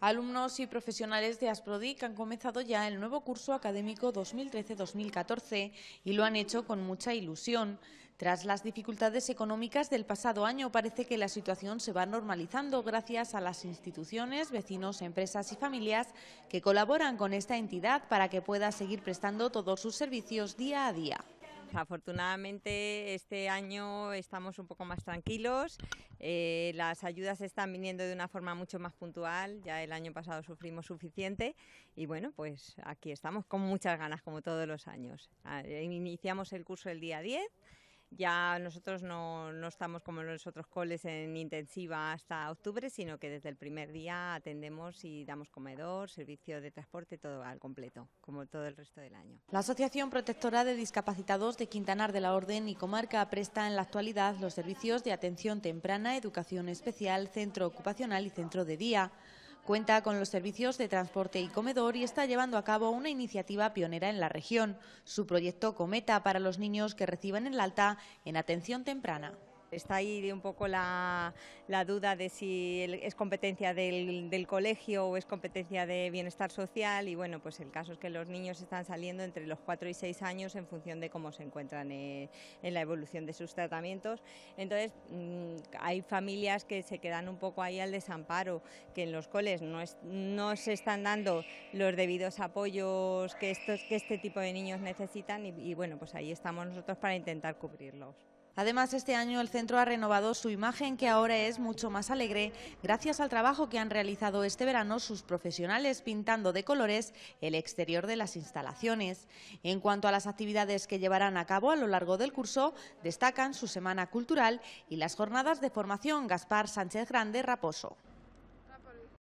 Alumnos y profesionales de ASPRODIC han comenzado ya el nuevo curso académico 2013-2014 y lo han hecho con mucha ilusión. Tras las dificultades económicas del pasado año, parece que la situación se va normalizando gracias a las instituciones, vecinos, empresas y familias que colaboran con esta entidad para que pueda seguir prestando todos sus servicios día a día. Afortunadamente este año estamos un poco más tranquilos, eh, las ayudas están viniendo de una forma mucho más puntual, ya el año pasado sufrimos suficiente y bueno, pues aquí estamos con muchas ganas como todos los años. Ah, eh, iniciamos el curso el día 10 ya nosotros no, estamos como los otros coles en intensiva hasta octubre, sino que desde el primer día atendemos y damos comedor, servicio de transporte, todo al completo, como todo el resto del año. La Asociación Protectora de Discapacitados de Quintanar de la Orden y Comarca presta en la actualidad los servicios de atención temprana, educación especial, centro ocupacional y centro de día. Cuenta con los servicios de transporte y comedor y está llevando a cabo una iniciativa pionera en la región, su proyecto Cometa para los niños que reciben el alta en atención temprana. Está ahí un poco la, duda de si es competencia del, colegio o es competencia de bienestar social y bueno, pues el caso es que los niños están saliendo entre los 4 y 6 años en función de cómo se encuentran eh, en, la evolución de sus tratamientos. Entonces, mm, hay familias que se quedan un poco ahí al desamparo, que en los coles no, se están dando los debidos apoyos que, estos, que este tipo de niños necesitan y bueno, pues ahí estamos nosotros para intentar cubrirlos. Además, este año el centro ha renovado su imagen que ahora es mucho más alegre gracias al trabajo que han realizado este verano sus profesionales pintando de colores el exterior de las instalaciones. En cuanto a las actividades que llevarán a cabo a lo largo del curso, destacan su semana cultural y las jornadas de formación Gaspar Sánchez Grande Raposo.